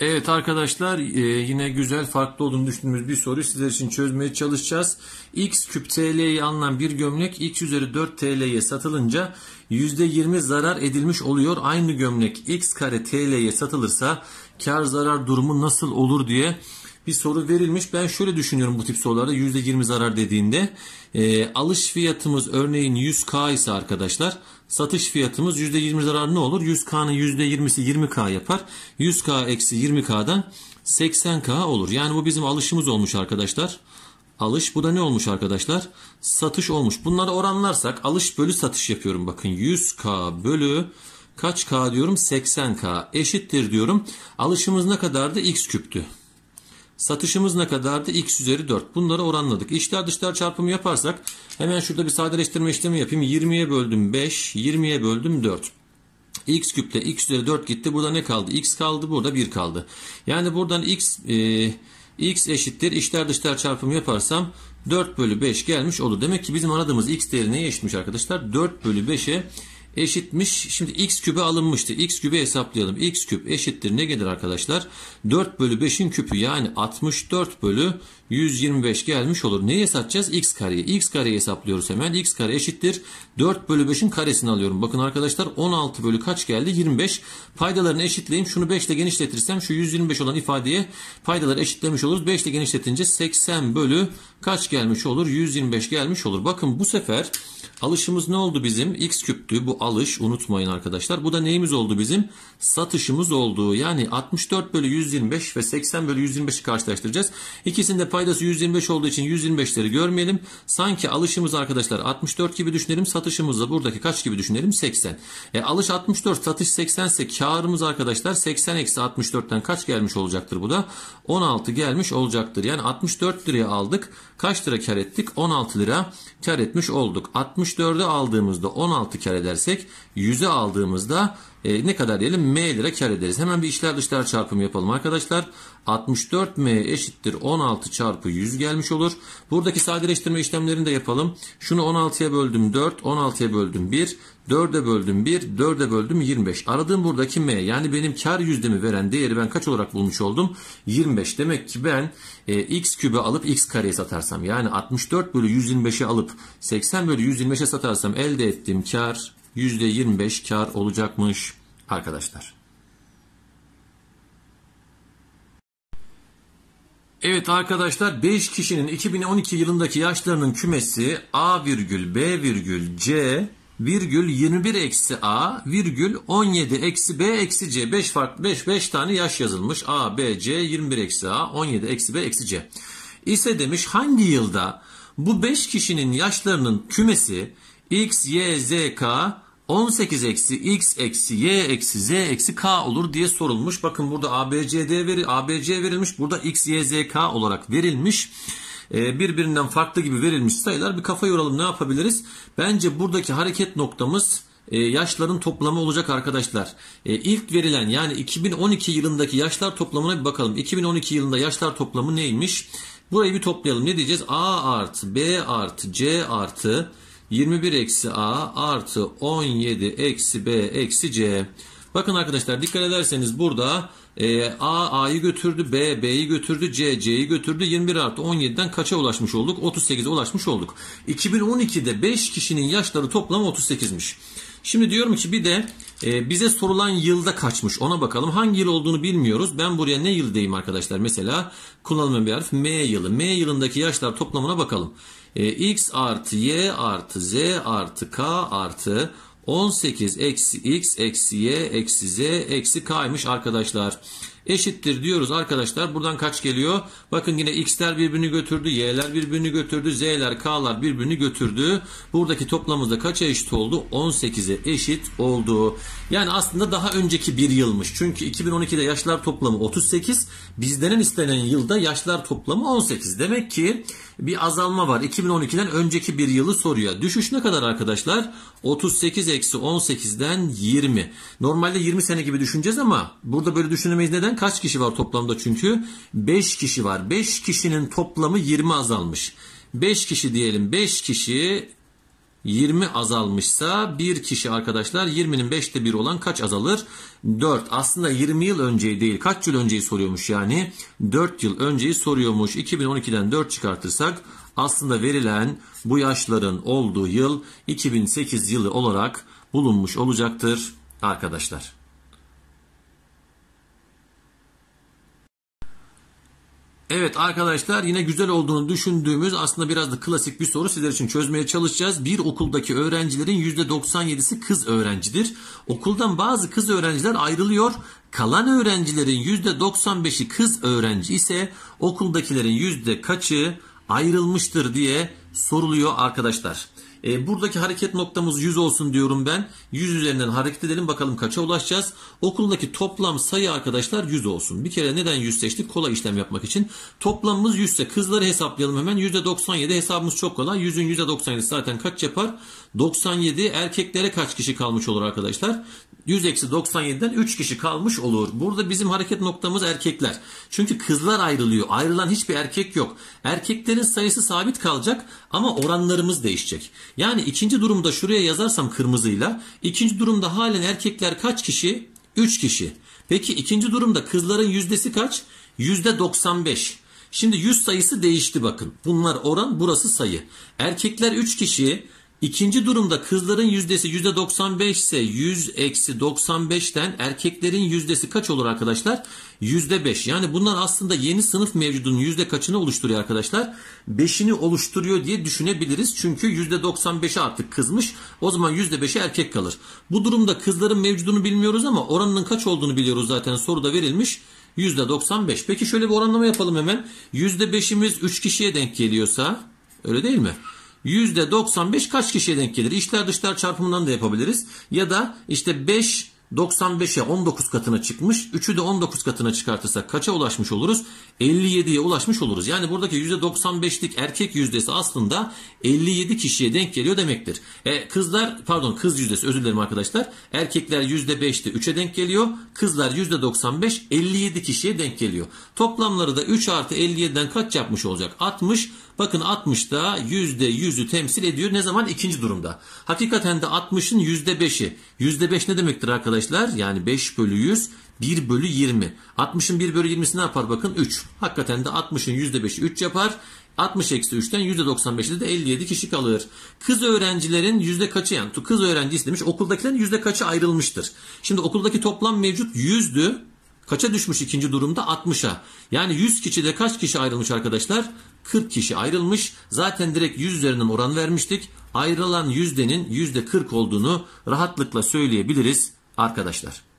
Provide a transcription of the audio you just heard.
Evet arkadaşlar e, yine güzel farklı olduğunu düşündüğümüz bir soruyu sizler için çözmeye çalışacağız. X küp TL'ye alınan bir gömlek X üzeri 4 TL'ye satılınca %20 zarar edilmiş oluyor. Aynı gömlek X kare TL'ye satılırsa kar zarar durumu nasıl olur diye bir soru verilmiş. Ben şöyle düşünüyorum bu tip sorularda %20 zarar dediğinde e, alış fiyatımız örneğin 100K ise arkadaşlar satış fiyatımız %20 zarar ne olur? 100K'nın %20'si 20K yapar. 100K eksi 20K'dan 80K olur. Yani bu bizim alışımız olmuş arkadaşlar. Alış bu da ne olmuş arkadaşlar? Satış olmuş. Bunları oranlarsak alış bölü satış yapıyorum. Bakın 100K bölü kaç K diyorum? 80K eşittir diyorum. Alışımız ne kadardı? X küptü. Satışımız ne kadardı? X üzeri 4. Bunları oranladık. İşler dışlar çarpımı yaparsak hemen şurada bir sadeleştirme işlemi yapayım. 20'ye böldüm 5, 20'ye böldüm 4 x küpte x üzeri 4 gitti. Burada ne kaldı? x kaldı. Burada 1 kaldı. Yani buradan x e, x eşittir. İşler dışlar çarpımı yaparsam 4 bölü 5 gelmiş olur. Demek ki bizim aradığımız x değeri neye eşitmiş arkadaşlar? 4 bölü 5'e eşitmiş. Şimdi x küpü alınmıştı. x küpü hesaplayalım. x küp eşittir ne gelir arkadaşlar? 4 bölü 5'in küpü yani 64 bölü 125 gelmiş olur. Neyi hesaplayacağız? x kareyi. x kareyi hesaplıyoruz hemen. x kare eşittir. 4 bölü 5'in karesini alıyorum. Bakın arkadaşlar 16 bölü kaç geldi? 25. Paydalarını eşitleyeyim. Şunu 5 ile genişletirsem şu 125 olan ifadeye paydaları eşitlemiş oluruz. 5 ile genişletince 80 bölü kaç gelmiş olur? 125 gelmiş olur. Bakın bu sefer Alışımız ne oldu bizim? X küptü bu alış unutmayın arkadaşlar. Bu da neyimiz oldu bizim? Satışımız oldu. Yani 64 bölü 125 ve 80 bölü 125'i karşılaştıracağız. İkisinde paydası 125 olduğu için 125'leri görmeyelim. Sanki alışımız arkadaşlar 64 gibi düşünelim. Satışımız da buradaki kaç gibi düşünelim? 80. E, alış 64 satış 80 ise karımız arkadaşlar 80 eksi 64'ten kaç gelmiş olacaktır bu da? 16 gelmiş olacaktır. Yani 64 liraya aldık. Kaç lira kar ettik? 16 lira kar etmiş olduk. 60 64'ü aldığımızda 16 kare dersek 100'e aldığımızda e, ne kadar diyelim m lira kar ederiz. Hemen bir işler dışlar çarpımı yapalım arkadaşlar. 64m eşittir 16 çarpı 100 gelmiş olur. Buradaki sadeleştirme işlemlerini de yapalım. Şunu 16'ya böldüm 4, 16'ya böldüm 1. 4'e böldüm 1, 4'e böldüm 25. Aradığım buradaki M yani benim kar yüzdemi veren değeri ben kaç olarak bulmuş oldum? 25. Demek ki ben e, x kübe alıp x kareye satarsam yani 64 bölü 125'e alıp 80 bölü 125'e satarsam elde ettiğim kar %25 kar olacakmış arkadaşlar. Evet arkadaşlar 5 kişinin 2012 yılındaki yaşlarının kümesi A virgül B virgül C virgül 21 eksi A virgül 17 eksi B eksi C 5 farklı 5 5 tane yaş yazılmış A B C 21 eksi A 17 eksi B eksi C ise demiş hangi yılda bu 5 kişinin yaşlarının kümesi X Y Z K 18 eksi X eksi Y eksi Z eksi K olur diye sorulmuş. Bakın burada a b c d veri a b ABC verilmiş. Burada X Y Z K olarak verilmiş. E, birbirinden farklı gibi verilmiş sayılar bir kafa yoralım ne yapabiliriz? Bence buradaki hareket noktamız e, yaşların toplamı olacak arkadaşlar. E, ilk verilen yani 2012 yılındaki yaşlar toplamına bir bakalım. 2012 yılında yaşlar toplamı neymiş? Burayı bir toplayalım. Ne diyeceğiz? A artı B artı C artı 21 eksi A artı 17 eksi B eksi C. Bakın arkadaşlar dikkat ederseniz burada e, A A'yı götürdü, B B'yi götürdü, C C'yi götürdü. 21 artı 17'den kaça ulaşmış olduk? 38'e ulaşmış olduk. 2012'de 5 kişinin yaşları toplam 38'miş. Şimdi diyorum ki bir de e, bize sorulan yılda kaçmış ona bakalım. Hangi yıl olduğunu bilmiyoruz. Ben buraya ne yıl diyeyim arkadaşlar? Mesela kullanılmayan bir harf M yılı. M yılındaki yaşlar toplamına bakalım. E, X artı Y artı Z artı K artı 18 eksi x eksi y eksi z eksi k'ymış arkadaşlar eşittir diyoruz arkadaşlar. Buradan kaç geliyor? Bakın yine x'ler birbirini götürdü, y'ler birbirini götürdü, z'ler, k'lar birbirini götürdü. Buradaki toplamımızda kaça eşit oldu? 18'e eşit oldu. Yani aslında daha önceki bir yılmış. Çünkü 2012'de yaşlar toplamı 38, bizden istenen yılda yaşlar toplamı 18. Demek ki bir azalma var. 2012'den önceki bir yılı soruyor. Düşüş ne kadar arkadaşlar? 38 eksi 18'den 20. Normalde 20 sene gibi düşüneceğiz ama burada böyle düşünemeyiz. Neden? Eskiden kaç kişi var toplamda çünkü? 5 kişi var. 5 kişinin toplamı 20 azalmış. 5 kişi diyelim 5 kişi 20 azalmışsa 1 kişi arkadaşlar 20'nin 5'te 1 olan kaç azalır? 4. Aslında 20 yıl önceyi değil kaç yıl önceyi soruyormuş yani? 4 yıl önceyi soruyormuş. 2012'den 4 çıkartırsak aslında verilen bu yaşların olduğu yıl 2008 yılı olarak bulunmuş olacaktır arkadaşlar. Evet arkadaşlar yine güzel olduğunu düşündüğümüz aslında biraz da klasik bir soru sizler için çözmeye çalışacağız. Bir okuldaki öğrencilerin %97'si kız öğrencidir. Okuldan bazı kız öğrenciler ayrılıyor. Kalan öğrencilerin %95'i kız öğrenci ise okuldakilerin yüzde kaçı ayrılmıştır diye soruluyor arkadaşlar. E, buradaki hareket noktamız 100 olsun diyorum ben. 100 üzerinden hareket edelim bakalım kaça ulaşacağız. Okuldaki toplam sayı arkadaşlar 100 olsun. Bir kere neden 100 seçtik? Kolay işlem yapmak için. Toplamımız 100 ise kızları hesaplayalım hemen. %97 hesabımız çok kolay. 100'ün %97 zaten kaç yapar? 97 erkeklere kaç kişi kalmış olur arkadaşlar? 100-97'den 3 kişi kalmış olur. Burada bizim hareket noktamız erkekler. Çünkü kızlar ayrılıyor. Ayrılan hiçbir erkek yok. Erkeklerin sayısı sabit kalacak ama oranlarımız değişecek. Yani ikinci durumda şuraya yazarsam kırmızıyla. ikinci durumda halen erkekler kaç kişi? 3 kişi. Peki ikinci durumda kızların yüzdesi kaç? Yüzde %95. Şimdi 100 sayısı değişti bakın. Bunlar oran burası sayı. Erkekler 3 kişi, İkinci durumda kızların yüzdesi yüzde 95 ise 100 eksi 95'ten erkeklerin yüzdesi kaç olur arkadaşlar? Yüzde 5. Yani bunlar aslında yeni sınıf mevcudun yüzde kaçını oluşturuyor arkadaşlar? 5'ini oluşturuyor diye düşünebiliriz. Çünkü yüzde 95'e artık kızmış. O zaman yüzde 5'e erkek kalır. Bu durumda kızların mevcudunu bilmiyoruz ama oranının kaç olduğunu biliyoruz zaten soruda verilmiş. Yüzde 95. Peki şöyle bir oranlama yapalım hemen. Yüzde 5'imiz 3 kişiye denk geliyorsa öyle değil mi? %95 kaç kişiye denk gelir? İşler dışlar çarpımından da yapabiliriz. Ya da işte 5 95'e 19 katına çıkmış. 3'ü de 19 katına çıkartırsak kaça ulaşmış oluruz? 57'ye ulaşmış oluruz. Yani buradaki %95'lik erkek yüzdesi aslında 57 kişiye denk geliyor demektir. E, kızlar pardon kız yüzdesi özür dilerim arkadaşlar. Erkekler %5'te 3'e denk geliyor. Kızlar %95 57 kişiye denk geliyor. Toplamları da 3 artı 57'den kaç yapmış olacak? 60. Bakın 60'da %100'ü temsil ediyor. Ne zaman? ikinci durumda. Hakikaten de 60'ın %5'i. %5 ne demektir arkadaşlar? Yani 5 bölü 100 1 bölü 20. 60'ın 1 bölü 20'si ne yapar bakın 3. Hakikaten de 60'ın %5'i 3 yapar. 60 eksi 3'ten %95'de de 57 kişi kalır. Kız öğrencilerin yüzde kaçı yani kız öğrenci istemiş okuldakilerin yüzde kaçı ayrılmıştır. Şimdi okuldaki toplam mevcut 100'dü. Kaça düşmüş ikinci durumda? 60'a. Yani 100 kişide kaç kişi ayrılmış arkadaşlar? 40 kişi ayrılmış. Zaten direkt 100 üzerinden oran vermiştik. Ayrılan yüzdenin yüzde %40 olduğunu rahatlıkla söyleyebiliriz arkadaşlar.